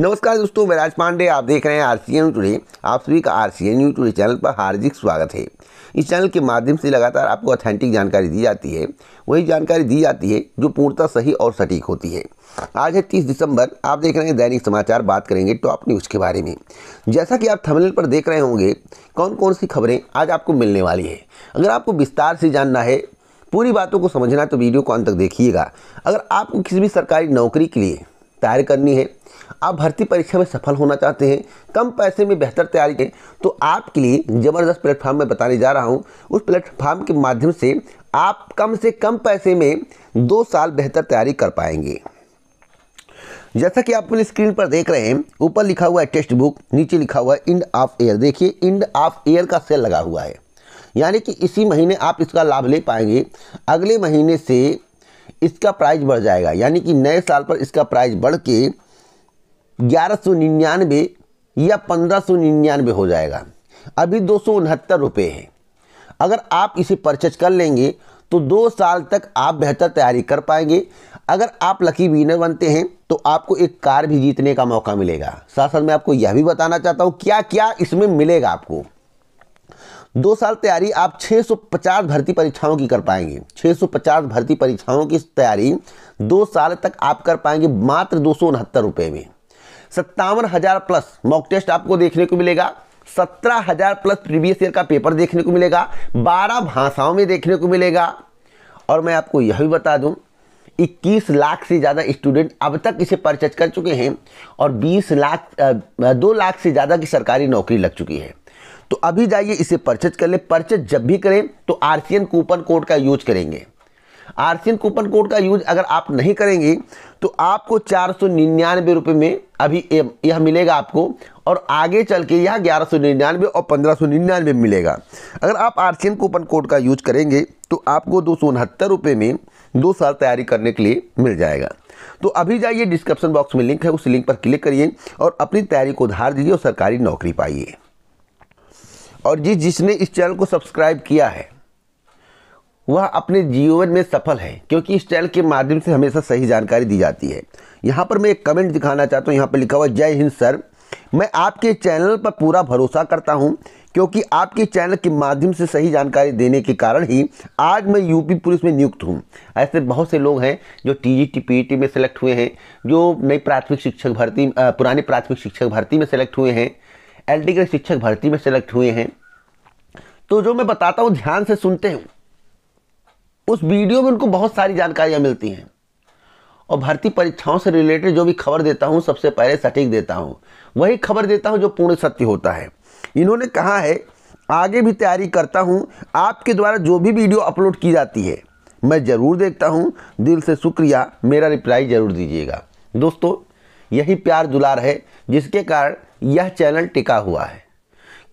नमस्कार दोस्तों मैं राज पांडे आप देख रहे हैं आर सी एन टुडे आप सभी का R C N today channel पर हार्दिक स्वागत है इस चैनल के माध्यम से लगातार आपको ऑथेंटिक जानकारी दी जाती है वही जानकारी दी जाती है जो पूर्णतः सही और सटीक होती है आज है तीस दिसंबर आप देख रहे हैं दैनिक समाचार बात करेंगे टॉप न्यूज़ के बारे में जैसा कि आप थमनल पर देख रहे होंगे कौन कौन सी खबरें आज आपको मिलने वाली है अगर आपको विस्तार से जानना है पूरी बातों को समझना तो वीडियो को अंत तक देखिएगा अगर आपको किसी भी सरकारी नौकरी के लिए तैयारी करनी है आप भर्ती परीक्षा में सफल होना चाहते हैं कम पैसे में बेहतर तैयारी करें तो आपके लिए ज़बरदस्त प्लेटफॉर्म में बताने जा रहा हूँ उस प्लेटफॉर्म के माध्यम से आप कम से कम पैसे में दो साल बेहतर तैयारी कर पाएंगे जैसा कि आप अपनी स्क्रीन पर देख रहे हैं ऊपर लिखा हुआ है टेक्स्ट बुक नीचे लिखा हुआ है इंड ऑफ एयर देखिए इंड ऑफ एयर का सेल लगा हुआ है यानी कि इसी महीने आप इसका लाभ ले पाएंगे अगले महीने से इसका प्राइस बढ़ जाएगा यानी कि नए साल पर इसका प्राइस बढ़ के ग्यारह सौ निन्यानवे या पंद्रह सौ निन्यानवे हो जाएगा अभी दो सौ उनहत्तर रुपये है अगर आप इसे परचेज कर लेंगे तो दो साल तक आप बेहतर तैयारी कर पाएंगे अगर आप लकी विनर बनते हैं तो आपको एक कार भी जीतने का मौका मिलेगा साथ साथ मैं आपको यह भी बताना चाहता हूँ क्या क्या इसमें मिलेगा आपको दो साल तैयारी आप 650 भर्ती परीक्षाओं की कर पाएंगे 650 भर्ती परीक्षाओं की तैयारी दो साल तक आप कर पाएंगे मात्र दो सौ उनहत्तर रुपये में सत्तावन हज़ार प्लस मॉक टेस्ट आपको देखने को मिलेगा सत्रह हज़ार प्लस प्रीवियस ईयर का पेपर देखने को मिलेगा बारह भाषाओं में देखने को मिलेगा और मैं आपको यह भी बता दूं 21 लाख से ज़्यादा स्टूडेंट अब तक इसे परचेज कर चुके हैं और 20 लाख दो लाख से ज़्यादा की सरकारी नौकरी लग चुकी है तो अभी जाइए इसे परचेज कर लें परचेज जब भी करें तो आरसीएन कूपन कोड का यूज करेंगे आरसीएन कूपन कोड का यूज अगर आप नहीं करेंगे तो आपको चार सौ निन्यानवे रुपये में अभी यह मिलेगा आपको और आगे चल के यह ग्यारह सौ निन्यानवे और पंद्रह सौ निन्यानवे मिलेगा अगर आप आरसीएन कूपन कोड का यूज करेंगे तो आपको दो सौ उनहत्तर रुपये में दो साल तैयारी करने के लिए मिल जाएगा तो अभी जाइए डिस्क्रिप्शन बॉक्स में लिंक है उस लिंक पर क्लिक करिए और अपनी तैयारी को उधार दीजिए और सरकारी नौकरी पाइए और जिस जिसने इस चैनल को सब्सक्राइब किया है वह अपने जीवन में सफल है क्योंकि इस चैनल के माध्यम से हमेशा सही जानकारी दी जाती है यहाँ पर मैं एक कमेंट दिखाना चाहता हूँ यहाँ पर लिखा हुआ जय हिंद सर मैं आपके चैनल पर पूरा भरोसा करता हूँ क्योंकि आपके चैनल के माध्यम से सही जानकारी देने के कारण ही आज मैं यूपी पुलिस में नियुक्त हूँ ऐसे बहुत से लोग हैं जो टीजीटी टी में सेलेक्ट हुए हैं जो नई प्राथमिक शिक्षक भर्ती पुराने प्राथमिक शिक्षक भर्ती में सेलेक्ट हुए हैं एल के शिक्षक भर्ती में सेलेक्ट हुए हैं तो जो मैं बताता हूँ ध्यान से सुनते हैं उस वीडियो में उनको बहुत सारी जानकारियाँ मिलती हैं और भर्ती परीक्षाओं से रिलेटेड जो भी खबर देता हूँ सबसे पहले सटीक देता हूँ वही खबर देता हूँ जो पूर्ण सत्य होता है इन्होंने कहा है आगे भी तैयारी करता हूँ आपके द्वारा जो भी वीडियो अपलोड की जाती है मैं ज़रूर देखता हूँ दिल से शुक्रिया मेरा रिप्लाई ज़रूर दीजिएगा दोस्तों यही प्यार दुलार है जिसके कारण यह चैनल टिका हुआ है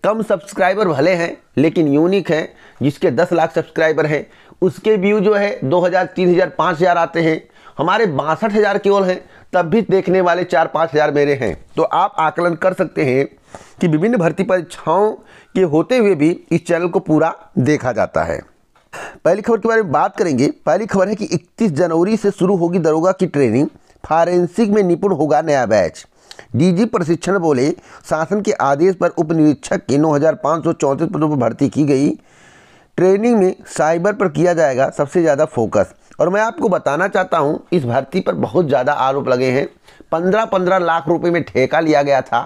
कम सब्सक्राइबर भले हैं लेकिन यूनिक हैं जिसके 10 लाख सब्सक्राइबर हैं उसके व्यू जो है 2000, 3000, 5000 आते हैं हमारे बासठ हज़ार केवल हैं तब भी देखने वाले चार पाँच हज़ार मेरे हैं तो आप आकलन कर सकते हैं कि विभिन्न भर्ती परीक्षाओं के होते हुए भी इस चैनल को पूरा देखा जाता है पहली खबर के बारे में बात करेंगे पहली खबर है कि 31 जनवरी से शुरू होगी दरोगा की ट्रेनिंग फॉरेंसिक में निपुण होगा नया बैच डीजी प्रशिक्षण बोले शासन के आदेश पर उप निरीक्षक के नौ पदों पर भर्ती की गई ट्रेनिंग में साइबर पर किया जाएगा सबसे ज़्यादा फोकस और मैं आपको बताना चाहता हूं इस भर्ती पर बहुत ज़्यादा आरोप लगे हैं पंद्रह पंद्रह लाख रुपए में ठेका लिया गया था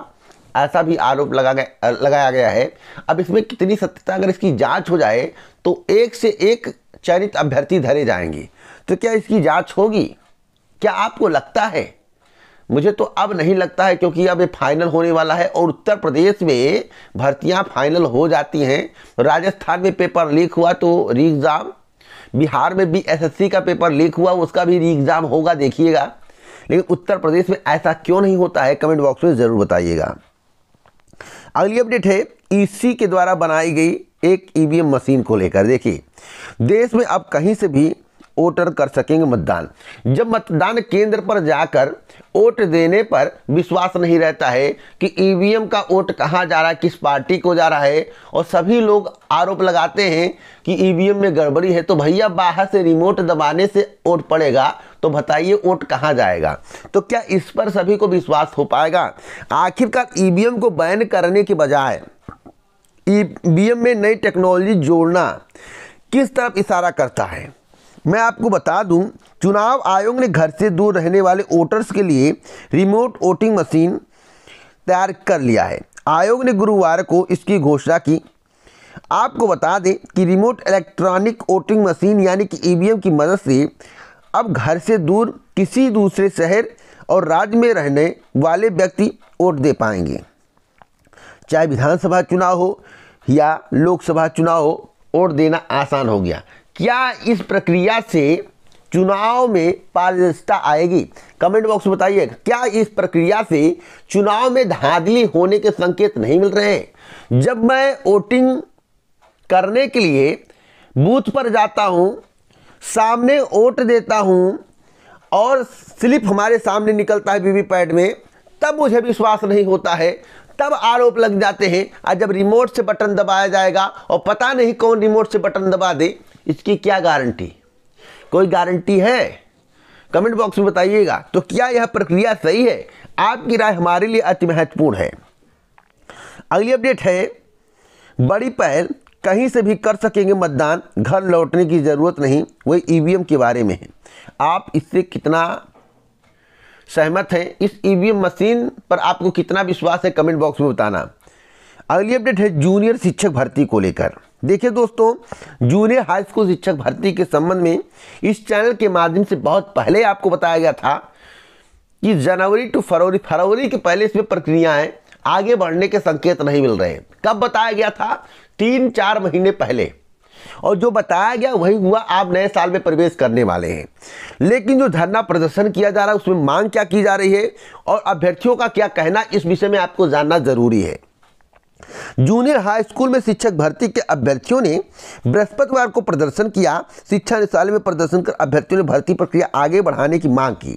ऐसा भी आरोप लगा गया लगाया गया है अब इसमें कितनी सत्यता अगर इसकी जांच हो जाए तो एक से एक चयनित अभ्यर्थी धरे जाएंगे तो क्या इसकी जाँच होगी क्या आपको लगता है मुझे तो अब नहीं लगता है क्योंकि अब ये फाइनल होने वाला है और उत्तर प्रदेश में भर्तियां फाइनल हो जाती हैं राजस्थान में पेपर लीक हुआ तो री एग्ज़ाम बिहार में भी एसएससी का पेपर लीक हुआ उसका भी री एग्ज़ाम होगा देखिएगा लेकिन उत्तर प्रदेश में ऐसा क्यों नहीं होता है कमेंट बॉक्स में ज़रूर बताइएगा अगली अपडेट है ई e के द्वारा बनाई गई एक ईवीएम e मशीन को लेकर देखिए देश में अब कहीं से भी वोटर कर सकेंगे मतदान जब मतदान केंद्र पर जाकर वोट देने पर विश्वास नहीं रहता है कि ईवीएम का वोट कहाँ जा रहा है किस पार्टी को जा रहा है और सभी लोग आरोप लगाते हैं कि ईवीएम में गड़बड़ी है तो भैया बाहर से रिमोट दबाने से वोट पड़ेगा तो बताइए वोट कहाँ जाएगा तो क्या इस पर सभी को विश्वास हो पाएगा आखिरकार ई को बैन करने के बजाय ई में नई टेक्नोलॉजी जोड़ना किस तरफ इशारा करता है मैं आपको बता दूं चुनाव आयोग ने घर से दूर रहने वाले वोटर्स के लिए रिमोट वोटिंग मशीन तैयार कर लिया है आयोग ने गुरुवार को इसकी घोषणा की आपको बता दें कि रिमोट इलेक्ट्रॉनिक वोटिंग मशीन यानी कि ई e की मदद से अब घर से दूर किसी दूसरे शहर और राज्य में रहने वाले व्यक्ति वोट दे पाएंगे चाहे विधानसभा चुनाव हो या लोकसभा चुनाव हो वोट देना आसान हो गया क्या इस प्रक्रिया से चुनाव में पारदर्शिता आएगी कमेंट बॉक्स में बताइए क्या इस प्रक्रिया से चुनाव में धांधली होने के संकेत नहीं मिल रहे हैं जब मैं वोटिंग करने के लिए बूथ पर जाता हूँ सामने वोट देता हूँ और स्लिप हमारे सामने निकलता है वीवीपैट में तब मुझे विश्वास नहीं होता है तब आरोप लग जाते हैं और जब रिमोट से बटन दबाया जाएगा और पता नहीं कौन रिमोट से बटन दबा दे इसकी क्या गारंटी कोई गारंटी है कमेंट बॉक्स में बताइएगा तो क्या यह प्रक्रिया सही है आपकी राय हमारे लिए अति महत्वपूर्ण है अगली अपडेट है बड़ी पहल कहीं से भी कर सकेंगे मतदान घर लौटने की ज़रूरत नहीं वही ईवीएम e के बारे में है आप इससे कितना सहमत हैं इस ईवीएम e मशीन पर आपको कितना विश्वास है कमेंट बॉक्स में बताना अगली अपडेट है जूनियर शिक्षक भर्ती को लेकर देखिए दोस्तों जूनियर हाई स्कूल शिक्षक भर्ती के संबंध में इस चैनल के माध्यम से बहुत पहले आपको बताया गया था कि जनवरी टू फरवरी फरवरी के पहले इसमें प्रक्रियाएं आगे बढ़ने के संकेत नहीं मिल रहे कब बताया गया था तीन चार महीने पहले और जो बताया गया वही हुआ आप नए साल में प्रवेश करने वाले हैं लेकिन जो धरना प्रदर्शन किया जा रहा है उसमें मांग क्या की जा रही है और अभ्यर्थियों का क्या कहना इस विषय में आपको जानना जरूरी है जूनियर हाई स्कूल में शिक्षक भर्ती के अभ्यर्थियों ने बृहस्पतिवार को प्रदर्शन किया शिक्षा निशालय में प्रदर्शन कर अभ्यर्थियों ने भर्ती प्रक्रिया आगे बढ़ाने की मांग की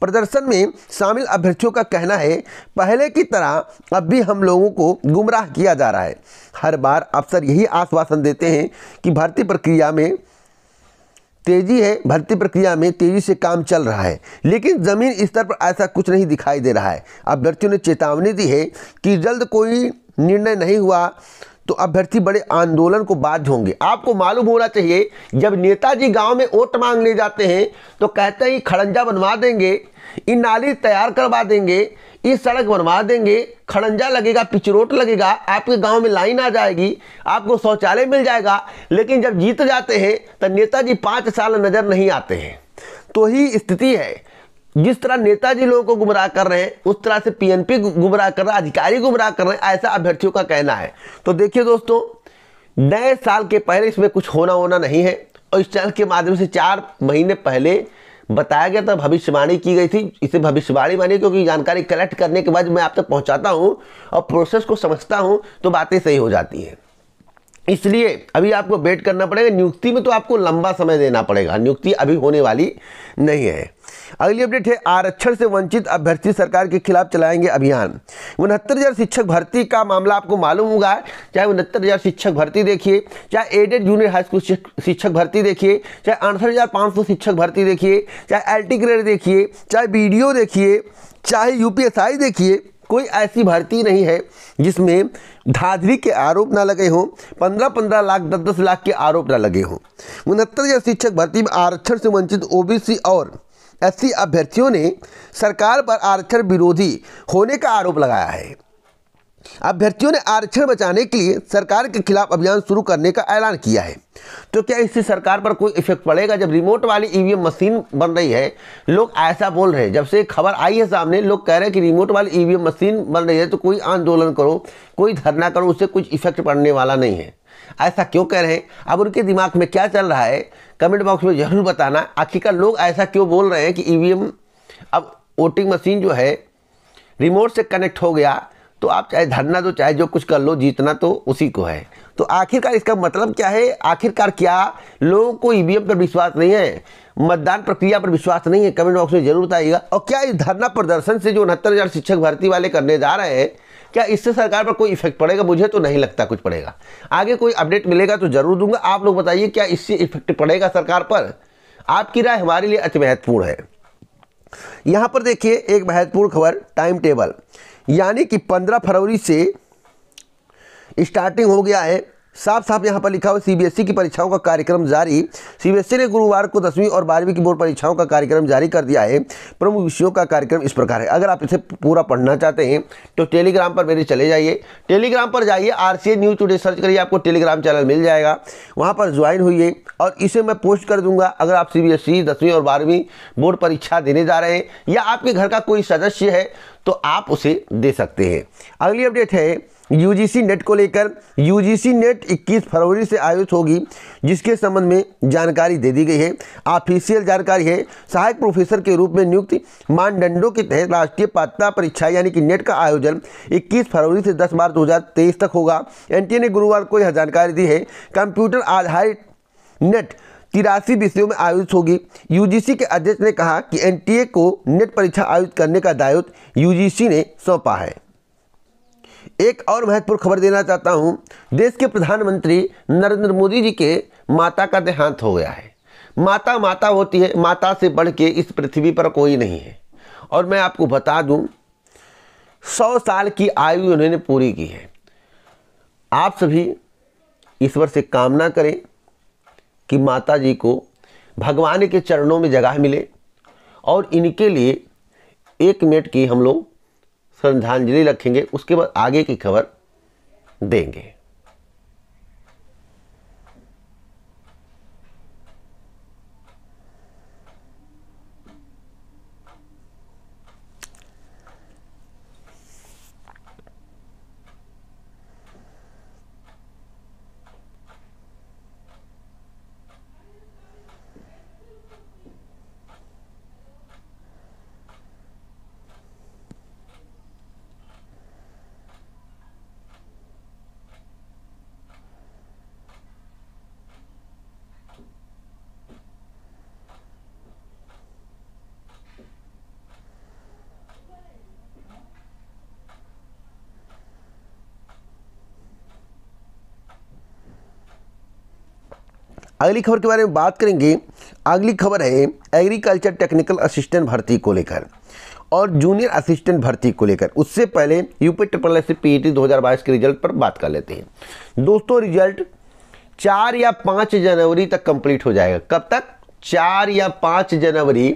प्रदर्शन में शामिल अभ्यर्थियों का कहना है पहले की तरह अब भी हम लोगों को गुमराह किया जा रहा है हर बार अफसर यही आश्वासन देते हैं कि भर्ती प्रक्रिया में तेजी है भर्ती प्रक्रिया में तेजी से काम चल रहा है लेकिन ज़मीन स्तर पर ऐसा कुछ नहीं दिखाई दे रहा है अभ्यर्थियों ने चेतावनी दी है कि जल्द कोई निर्णय नहीं हुआ तो अभ्यर्थी बड़े आंदोलन को बाध्य होंगे आपको मालूम होना चाहिए जब नेताजी गांव में वोट मांगने जाते हैं तो कहते हैं खड़ंजा बनवा देंगे इन नाली तैयार करवा देंगे इस सड़क बनवा देंगे खड़ंजा लगेगा पिचरोट लगेगा आपके गांव में लाइन आ जाएगी आपको शौचालय मिल जाएगा लेकिन जब जीत जाते हैं तो नेताजी पाँच साल नज़र नहीं आते हैं तो ही स्थिति है जिस तरह नेताजी लोगों को गुमराह कर रहे हैं उस तरह से पीएनपी गुमराह कर रहा है अधिकारी गुमराह कर रहे हैं ऐसा अभ्यर्थियों का कहना है तो देखिए दोस्तों नए साल के पहले इसमें कुछ होना होना नहीं है और इस चैनल के माध्यम से चार महीने पहले बताया गया था भविष्यवाणी की गई थी इसे भविष्यवाणी मानी क्योंकि जानकारी कलेक्ट करने के बाद मैं आप तक तो पहुंचाता हूं और प्रोसेस को समझता हूं तो बातें सही हो जाती हैं इसलिए अभी आपको वेट करना पड़ेगा नियुक्ति में तो आपको लंबा समय देना पड़ेगा नियुक्ति अभी होने वाली नहीं है अगली अपडेट है आरक्षण से वंचित अभ्यर्थी सरकार के खिलाफ चलाएंगे अभियान उनहत्तर हज़ार शिक्षक भर्ती का मामला आपको मालूम होगा चाहे उनहत्तर हज़ार शिक्षक भर्ती देखिए चाहे एडेड जूनियर हाई स्कूल शिक्षक भर्ती देखिए चाहे अड़सठ हज़ार सौ शिक्षक भर्ती देखिए चाहे एल ग्रेड देखिए चाहे बी डी ओ देखिए चाहे यू देखिए कोई ऐसी भर्ती नहीं है जिसमें धाधली के आरोप ना लगे हों पंद्रह पंद्रह लाख दस दस लाख के आरोप ना लगे हों उनहत्तर शिक्षक भर्ती में आरक्षण से वंचित ओबीसी और एस अभ्यर्थियों ने सरकार पर आरक्षण विरोधी होने का आरोप लगाया है अभ्यर्थियों ने आरक्षण बचाने के लिए सरकार के खिलाफ अभियान शुरू करने का ऐलान किया है तो क्या इससे सरकार पर कोई इफेक्ट पड़ेगा जब रिमोट वाली ईवीएम मशीन बन रही है लोग ऐसा बोल रहे हैं जब से खबर आई है सामने लोग कह रहे हैं कि रिमोट वाली ईवीएम मशीन बन रही है तो कोई आंदोलन करो कोई धरना करो उससे कुछ इफेक्ट पड़ने वाला नहीं है ऐसा क्यों कह रहे हैं अब उनके दिमाग में क्या चल रहा है कमेंट बॉक्स में ज़रूर बताना आखिरकार लोग ऐसा क्यों बोल रहे हैं कि ई e अब वोटिंग मशीन जो है रिमोट से कनेक्ट हो गया तो आप चाहे धरना दो चाहे जो कुछ कर लो जीतना तो उसी को है तो आखिरकार इसका मतलब क्या है आखिरकार क्या लोगों को ईवीएम e पर विश्वास नहीं है मतदान प्रक्रिया पर विश्वास नहीं है कमेंट बॉक्स में जरूर बताइएगा और क्या इस धरना प्रदर्शन से जो उनहत्तर हज़ार शिक्षक भर्ती वाले करने जा रहे हैं क्या इससे सरकार पर कोई इफेक्ट पड़ेगा मुझे तो नहीं लगता कुछ पड़ेगा आगे कोई अपडेट मिलेगा तो ज़रूर दूंगा आप लोग बताइए क्या इससे इफेक्ट पड़ेगा सरकार पर आपकी राय हमारे लिए अति महत्वपूर्ण है यहां पर देखिए एक महत्वपूर्ण खबर टाइम टेबल यानी कि पंद्रह फरवरी से स्टार्टिंग हो गया है साफ साफ यहाँ पर लिखा हुआ सीबीएसई e की परीक्षाओं का कार्यक्रम जारी सीबीएसई e ने गुरुवार को दसवीं और बारहवीं की बोर्ड परीक्षाओं का कार्यक्रम जारी कर दिया है प्रमुख विषयों का कार्यक्रम इस प्रकार है अगर आप इसे पूरा पढ़ना चाहते हैं तो टेलीग्राम पर मेरे चले जाइए टेलीग्राम पर जाइए आर न्यूज़ टूडे सर्च करिए आपको टेलीग्राम चैनल मिल जाएगा वहाँ पर ज्वाइन हुई और इसे मैं पोस्ट कर दूंगा अगर आप सी बी e दसवीं और बारहवीं बोर्ड परीक्षा देने जा रहे हैं या आपके घर का कोई सदस्य है तो आप उसे दे सकते हैं अगली अपडेट है यूजीसी नेट को लेकर यूजीसी नेट 21 फरवरी से आयोजित होगी जिसके संबंध में जानकारी दे दी गई है ऑफिशियल जानकारी है सहायक प्रोफेसर के रूप में नियुक्त मानदंडों के तहत राष्ट्रीय पात्रता परीक्षा यानी कि नेट का आयोजन 21 फरवरी से 10 मार्च 2023 तक होगा एनटीए ने गुरुवार को यह जानकारी दी है कंप्यूटर आधारित नेट तिरासी विषयों में आयोजित होगी यूजीसी के अध्यक्ष ने कहा कि एनटीए को नेट परीक्षा आयोजित करने का दायित्व यूजीसी ने सौंपा है एक और महत्वपूर्ण खबर देना चाहता हूं देश के प्रधानमंत्री नरेंद्र मोदी जी के माता का देहांत हो गया है माता माता होती है माता से बढ़ के इस पृथ्वी पर कोई नहीं है और मैं आपको बता दूं सौ साल की आयु उन्होंने पूरी की है आप सभी ईश्वर से कामना करें कि माता जी को भगवान के चरणों में जगह मिले और इनके लिए एक मिनट की हम लोग श्रद्धांजलि रखेंगे उसके बाद आगे की खबर देंगे अगली खबर के बारे में बात करेंगे अगली खबर है एग्रीकल्चर टेक्निकल असिस्टेंट भर्ती को लेकर और जूनियर असिस्टेंट भर्ती को लेकर उससे पहले UP triple S P T दो के रिजल्ट पर बात कर लेते हैं दोस्तों रिजल्ट चार या पाँच जनवरी तक कंप्लीट हो जाएगा कब तक चार या पाँच जनवरी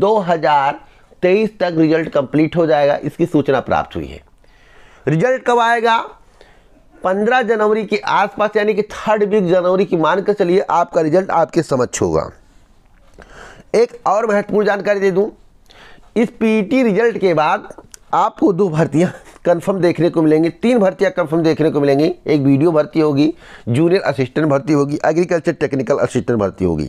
2023 तक रिजल्ट कंप्लीट हो जाएगा इसकी सूचना प्राप्त हुई है रिजल्ट कब आएगा पंद्रह जनवरी के आसपास यानी कि थर्ड वीक जनवरी की मानकर चलिए आपका रिजल्ट आपके समक्ष होगा एक और महत्वपूर्ण जानकारी दे दूं इस पीटी रिजल्ट e के बाद आपको दो भर्तियां कंफर्म देखने को मिलेंगी तीन भर्तियां कंफर्म देखने को मिलेंगी एक वीडियो भर्ती होगी जूनियर असिस्टेंट भर्ती होगी एग्रीकल्चर टेक्निकल असिस्टेंट भर्ती होगी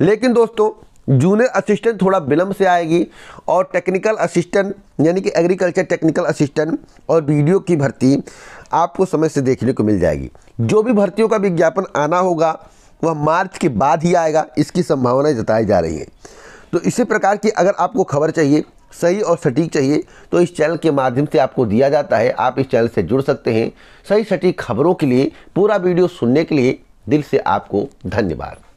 लेकिन दोस्तों जूनियर असिस्टेंट थोड़ा विलम्ब से आएगी और टेक्निकल असिस्टेंट यानी कि एग्रीकल्चर टेक्निकल असिस्टेंट और बी की भर्ती आपको समय से देखने को मिल जाएगी जो भी भर्तियों का विज्ञापन आना होगा वह मार्च के बाद ही आएगा इसकी संभावना जताई जा रही है तो इसी प्रकार की अगर आपको खबर चाहिए सही और सटीक चाहिए तो इस चैनल के माध्यम से आपको दिया जाता है आप इस चैनल से जुड़ सकते हैं सही सटीक खबरों के लिए पूरा वीडियो सुनने के लिए दिल से आपको धन्यवाद